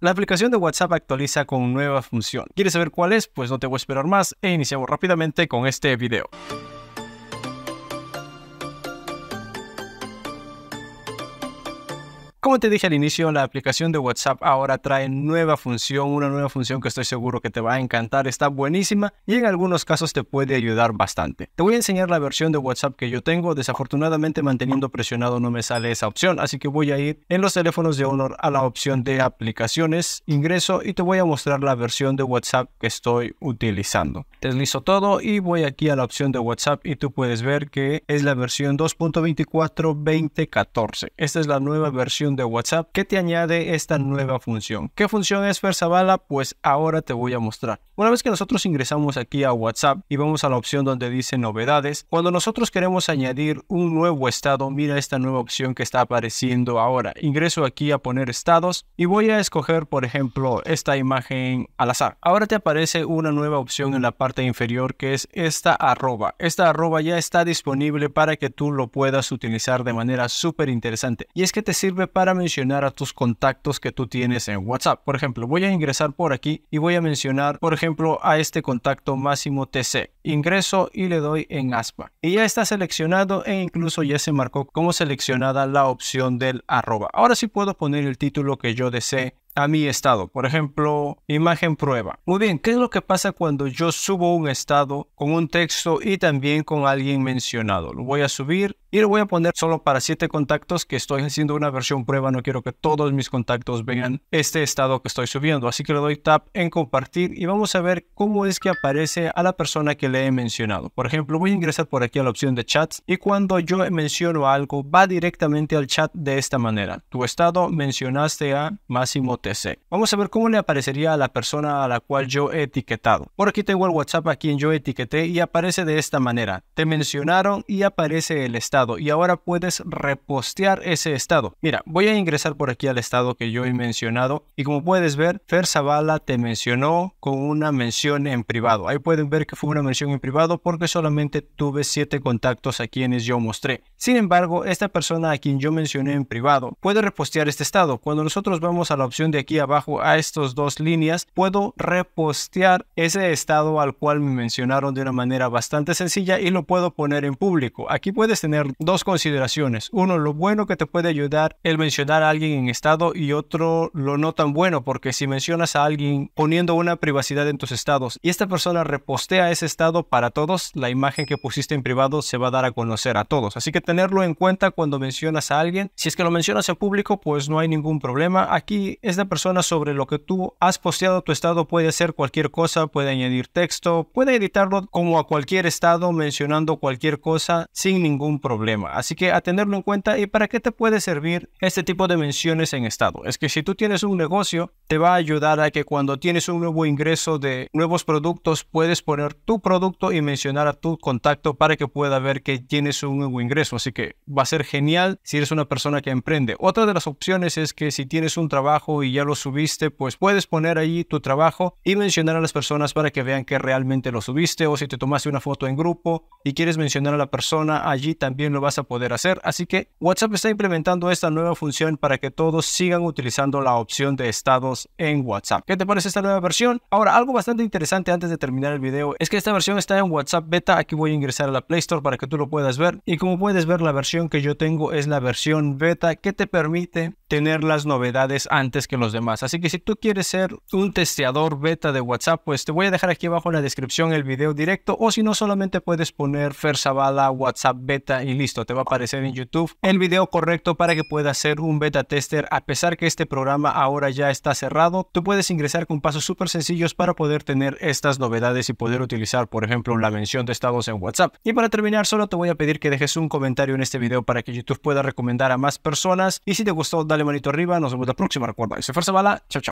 La aplicación de WhatsApp actualiza con nueva función. ¿Quieres saber cuál es? Pues no te voy a esperar más e iniciamos rápidamente con este video. Como te dije al inicio, la aplicación de WhatsApp ahora trae nueva función, una nueva función que estoy seguro que te va a encantar, está buenísima y en algunos casos te puede ayudar bastante. Te voy a enseñar la versión de WhatsApp que yo tengo, desafortunadamente manteniendo presionado no me sale esa opción, así que voy a ir en los teléfonos de Honor a la opción de aplicaciones, ingreso y te voy a mostrar la versión de WhatsApp que estoy utilizando. Deslizo todo y voy aquí a la opción de WhatsApp y tú puedes ver que es la versión 2.24.2014. Esta es la nueva versión de WhatsApp que te añade esta nueva función. ¿Qué función es Versabala? Pues ahora te voy a mostrar. Una vez que nosotros ingresamos aquí a WhatsApp y vamos a la opción donde dice novedades, cuando nosotros queremos añadir un nuevo estado, mira esta nueva opción que está apareciendo ahora. Ingreso aquí a poner estados y voy a escoger, por ejemplo, esta imagen al azar. Ahora te aparece una nueva opción en la parte inferior que es esta arroba. Esta arroba ya está disponible para que tú lo puedas utilizar de manera súper interesante. Y es que te sirve para a mencionar a tus contactos que tú tienes en WhatsApp. Por ejemplo, voy a ingresar por aquí y voy a mencionar, por ejemplo, a este contacto Máximo TC. Ingreso y le doy en ASPA. Y ya está seleccionado e incluso ya se marcó como seleccionada la opción del arroba. Ahora sí puedo poner el título que yo desee a mi estado. Por ejemplo, imagen prueba. Muy bien, ¿qué es lo que pasa cuando yo subo un estado con un texto y también con alguien mencionado? Lo voy a subir y lo voy a poner solo para siete contactos que estoy haciendo una versión prueba. No quiero que todos mis contactos vean este estado que estoy subiendo. Así que le doy tap en compartir y vamos a ver cómo es que aparece a la persona que le he mencionado. Por ejemplo, voy a ingresar por aquí a la opción de chats y cuando yo menciono algo va directamente al chat de esta manera. Tu estado mencionaste a Máximo TC. Vamos a ver cómo le aparecería a la persona a la cual yo he etiquetado. Por aquí tengo el WhatsApp a quien yo etiqueté y aparece de esta manera. Te mencionaron y aparece el estado y ahora puedes repostear ese estado. Mira, voy a ingresar por aquí al estado que yo he mencionado y como puedes ver, Fer Zavala te mencionó con una mención en privado. Ahí pueden ver que fue una mención en privado porque solamente tuve siete contactos a quienes yo mostré. Sin embargo, esta persona a quien yo mencioné en privado puede repostear este estado. Cuando nosotros vamos a la opción de aquí abajo a estas dos líneas, puedo repostear ese estado al cual me mencionaron de una manera bastante sencilla y lo puedo poner en público. Aquí puedes tener dos consideraciones. Uno, lo bueno que te puede ayudar el mencionar a alguien en estado y otro, lo no tan bueno, porque si mencionas a alguien poniendo una privacidad en tus estados y esta persona repostea ese estado para todos, la imagen que pusiste en privado se va a dar a conocer a todos. Así que tenerlo en cuenta cuando mencionas a alguien. Si es que lo mencionas en público, pues no hay ningún problema. Aquí esta persona sobre lo que tú has posteado tu estado puede hacer cualquier cosa, puede añadir texto, puede editarlo como a cualquier estado mencionando cualquier cosa sin ningún problema. Así que a tenerlo en cuenta y para qué te puede servir este tipo de menciones en estado. Es que si tú tienes un negocio te va a ayudar a que cuando tienes un nuevo ingreso de nuevos productos, puedes poner tu producto y mencionar a tu contacto para que pueda ver que tienes un nuevo ingreso. Así que va a ser genial si eres una persona que emprende. Otra de las opciones es que si tienes un trabajo y ya lo subiste, pues puedes poner ahí tu trabajo y mencionar a las personas para que vean que realmente lo subiste o si te tomaste una foto en grupo y quieres mencionar a la persona, allí también lo vas a poder hacer. Así que WhatsApp está implementando esta nueva función para que todos sigan utilizando la opción de estados en WhatsApp. ¿Qué te parece esta nueva versión? Ahora, algo bastante interesante antes de terminar el video es que esta versión está en WhatsApp Beta. Aquí voy a ingresar a la Play Store para que tú lo puedas ver. Y como puedes ver, la versión que yo tengo es la versión beta que te permite tener las novedades antes que los demás. Así que si tú quieres ser un testeador beta de WhatsApp, pues te voy a dejar aquí abajo en la descripción el video directo o si no solamente puedes poner Ferzabala WhatsApp beta y listo, te va a aparecer en YouTube el video correcto para que puedas ser un beta tester a pesar que este programa ahora ya está cerrado. Tú puedes ingresar con pasos súper sencillos para poder tener estas novedades y poder utilizar, por ejemplo, la mención de estados en WhatsApp. Y para terminar, solo te voy a pedir que dejes un comentario en este video para que YouTube pueda recomendar a más personas y si te gustó, dale Manito manito arriba, nos vemos la próxima, recuerda, ese Fuerza Bala, chao, chao.